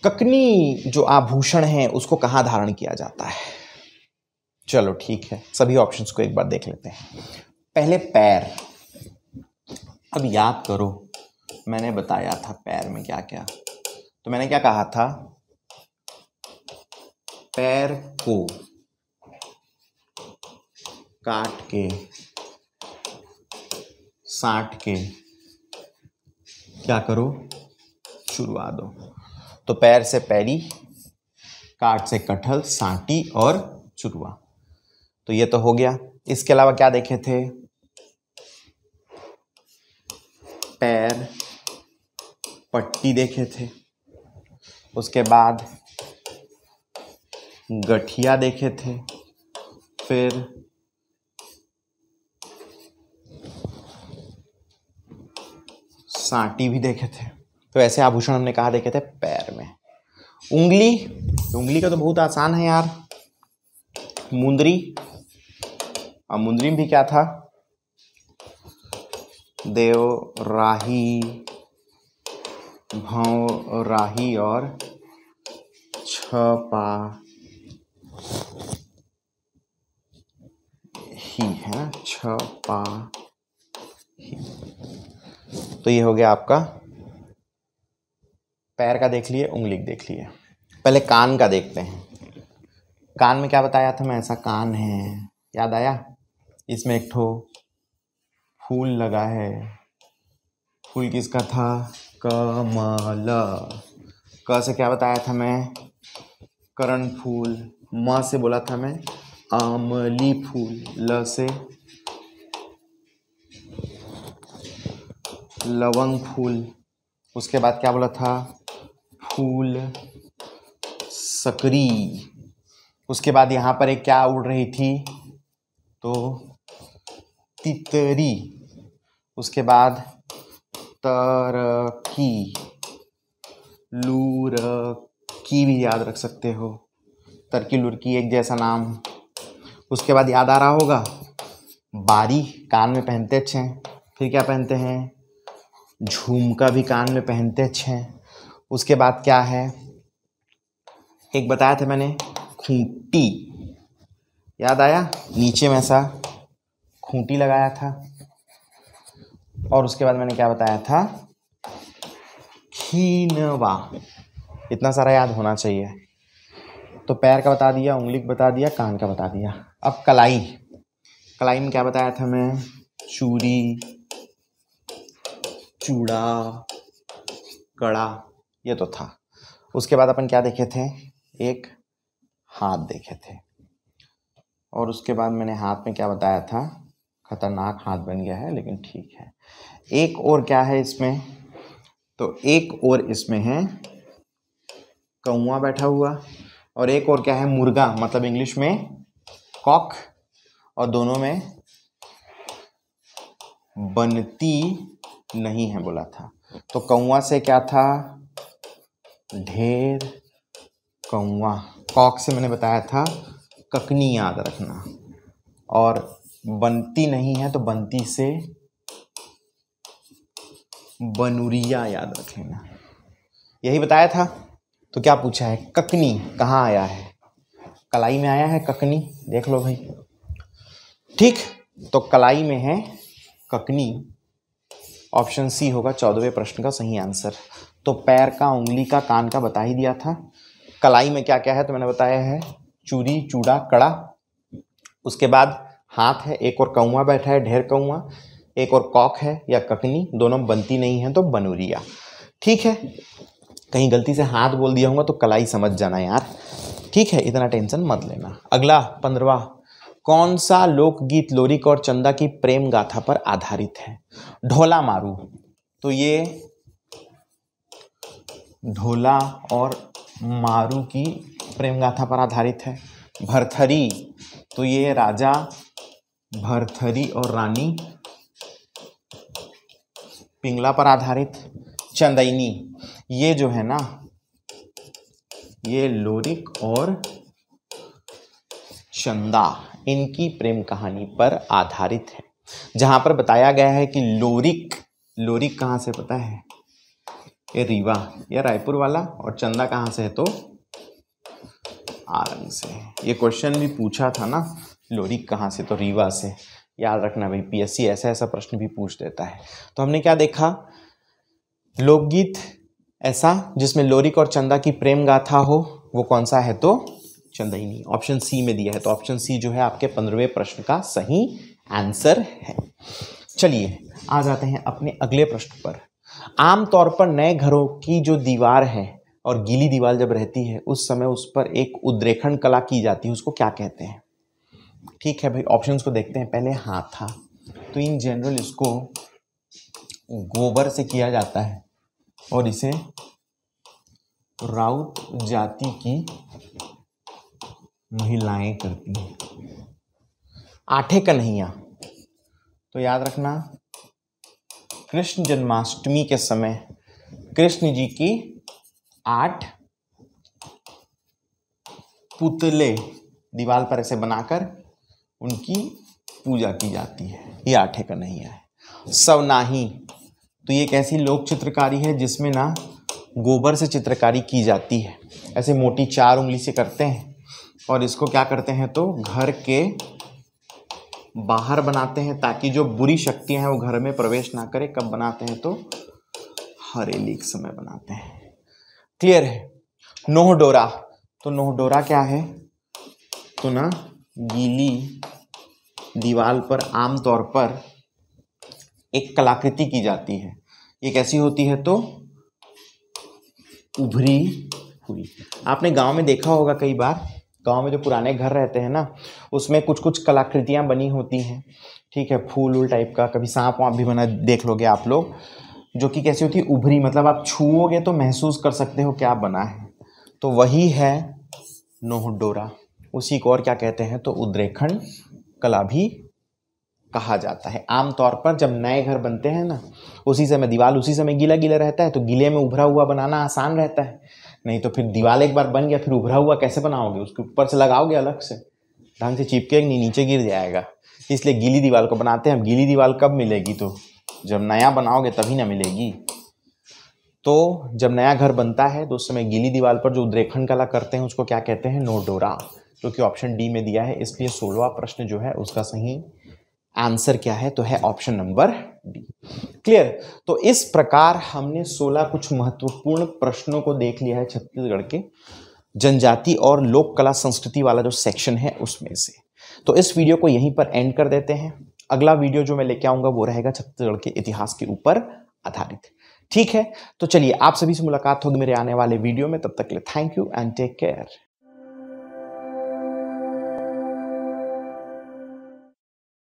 ककनी जो आभूषण है उसको कहाँ धारण किया जाता है चलो ठीक है सभी ऑप्शंस को एक बार देख लेते हैं पहले पैर अब याद करो मैंने बताया था पैर में क्या क्या तो मैंने क्या कहा था पैर को काट के साट के क्या करो छुड़वा दो तो पैर से पैरी काट से कटहल साटी और चुरुआ तो ये तो हो गया इसके अलावा क्या देखे थे पैर पट्टी देखे थे उसके बाद गठिया देखे थे फिर सांटी भी देखे थे तो ऐसे आभूषण हमने कहा देखे थे पैर में उंगली उंगली का तो बहुत आसान है यार मुंदरी और मुंदरी में भी क्या था देव राही भाव राही और छपा ही है छ पा ही तो ये हो गया आपका पैर का देख लिए उंगली देख लिए पहले कान का देखते हैं कान में क्या बताया था मैं ऐसा कान है याद आया इसमें एक ठो फूल लगा है फूल किसका था ल क से क्या बताया था मैं करण फूल म से बोला था मैं आमली फूल ल से लवंग फूल उसके बाद क्या बोला था फूल सकरी उसके बाद यहाँ पर एक क्या उड़ रही थी तो तितरी उसके बाद तरकी लूर की भी याद रख सकते हो तरकी लुरकी एक जैसा नाम उसके बाद याद आ रहा होगा बारी कान में पहनते अच्छे हैं फिर क्या पहनते हैं झुमका भी कान में पहनते अच्छे हैं उसके बाद क्या है एक बताया था मैंने खूंटी याद आया नीचे में ऐसा खूंटी लगाया था और उसके बाद मैंने क्या बताया था खीनवा इतना सारा याद होना चाहिए तो पैर का बता दिया उंगली का बता दिया कान का बता दिया अब कलाई कलाई में क्या बताया था मैं चूरी चूड़ा कड़ा ये तो था उसके बाद अपन क्या देखे थे एक हाथ देखे थे और उसके बाद मैंने हाथ में क्या बताया था खतरनाक हाथ बन गया है लेकिन ठीक है एक और क्या है इसमें तो एक और इसमें है कौआ बैठा हुआ और एक और क्या है मुर्गा मतलब इंग्लिश में कॉक और दोनों में बनती नहीं है बोला था तो कौआ से क्या था ढेर कौआ कॉक से मैंने बताया था ककनी याद रखना और बनती नहीं है तो बनती से बनुरिया याद रख लेना यही बताया था तो क्या पूछा है ककनी कहाँ आया है कलाई में आया है ककनी देख लो भाई ठीक तो कलाई में है ककनी ऑप्शन सी होगा चौदहवें प्रश्न का सही आंसर तो पैर का उंगली का कान का बता ही दिया था कलाई में क्या क्या है तो मैंने बताया है चूरी चूड़ा कड़ा उसके बाद हाथ है एक और कौआ बैठा है ढेर कौआ एक और कॉक है या ककनी दोनों बनती नहीं है तो बनूरिया ठीक है कहीं गलती से हाथ बोल दिया होगा तो कलाई समझ जाना यार ठीक है इतना टेंशन मत लेना अगला पंद्रवा कौन सा लोकगीत लोरिक और चंदा की प्रेम गाथा पर आधारित है ढोला मारू तो ये ढोला और मारू की प्रेम गाथा पर आधारित है भरथरी तो ये राजा भरथरी और रानी पिंगला पर आधारित चंदैनी ये जो है ना ये लोरिक और चंदा इनकी प्रेम कहानी पर आधारित है जहां पर बताया गया है कि लोरिक लोरिक कहां से पता है ये रीवा या रायपुर वाला और चंदा कहां से है तो आरंग से ये क्वेश्चन भी पूछा था ना लोरिक कहां से तो रीवा से याद रखना भाई पीएससी ऐसा ऐसा प्रश्न भी पूछ देता है तो हमने क्या देखा लोकगीत ऐसा जिसमें लोरिक और चंदा की प्रेम गाथा हो वो कौन सा है तो चंदा ही नहीं ऑप्शन सी में दिया है तो ऑप्शन सी जो है आपके पंद्रहवें प्रश्न का सही आंसर है चलिए आ जाते हैं अपने अगले प्रश्न पर आमतौर पर नए घरों की जो दीवार है और गीली दीवार जब रहती है उस समय उस पर एक उद्रेखण कला की जाती है उसको क्या कहते हैं ठीक है भाई ऑप्शंस को देखते हैं पहले हाथा तो इन जनरल इसको गोबर से किया जाता है और इसे राउत जाति की महिलाएं करती हैं आठे कन्हैया तो याद रखना कृष्ण जन्माष्टमी के समय कृष्ण जी की आठ पुतले दीवार पर ऐसे बनाकर उनकी पूजा की जाती है ये आठे कन्हैया है सवनाही तो ये एक ऐसी लोक चित्रकारी है जिसमें ना गोबर से चित्रकारी की जाती है ऐसे मोटी चार उंगली से करते हैं और इसको क्या करते हैं तो घर के बाहर बनाते हैं ताकि जो बुरी शक्तियां हैं वो घर में प्रवेश ना करें कब बनाते हैं तो हरेली के समय बनाते हैं क्लियर है नोह डोरा तो नोह डोरा क्या है तो ना गीली दीवाल पर आमतौर पर एक कलाकृति की जाती है ये कैसी होती है तो उभरी हुई आपने गांव में देखा होगा कई बार गांव में जो पुराने घर रहते हैं ना उसमें कुछ कुछ कलाकृतियां बनी होती हैं ठीक है फूल उल टाइप का कभी सांप वाँप भी बना देख लोगे आप लोग जो कि कैसी होती है उभरी मतलब आप छूओगे तो महसूस कर सकते हो क्या बना है तो वही है नोहडोरा उसी को और क्या कहते हैं तो उद्रेखंड कला भी कहा जाता है आमतौर पर जब नए घर बनते हैं ना उसी समय दीवार उसी समय गीला गीला रहता है तो गीले में उभरा हुआ बनाना आसान रहता है नहीं तो फिर दीवार एक बार बन गया फिर उभरा हुआ कैसे बनाओगे उसके ऊपर से लगाओगे अलग से ढंग से चिपके नहीं नीचे गिर जाएगा इसलिए गीली दीवार को बनाते हैं गीली दीवार कब मिलेगी तो जब नया बनाओगे तभी ना मिलेगी तो जब नया घर बनता है तो उस समय गीली दीवार पर जो उद्रेखण कला करते हैं उसको क्या कहते हैं नोडोरा क्योंकि ऑप्शन डी में दिया है इसलिए सोलवा प्रश्न जो है उसका सही आंसर क्या है तो है ऑप्शन नंबर डी क्लियर तो इस प्रकार हमने 16 कुछ महत्वपूर्ण प्रश्नों को देख लिया है छत्तीसगढ़ के जनजाति और लोक कला संस्कृति वाला जो सेक्शन है उसमें से तो इस वीडियो को यहीं पर एंड कर देते हैं अगला वीडियो जो मैं लेके आऊंगा वो रहेगा छत्तीसगढ़ के इतिहास के ऊपर आधारित ठीक है तो चलिए आप सभी से मुलाकात होगी मेरे आने वाले वीडियो में तब तक के लिए thank you and take care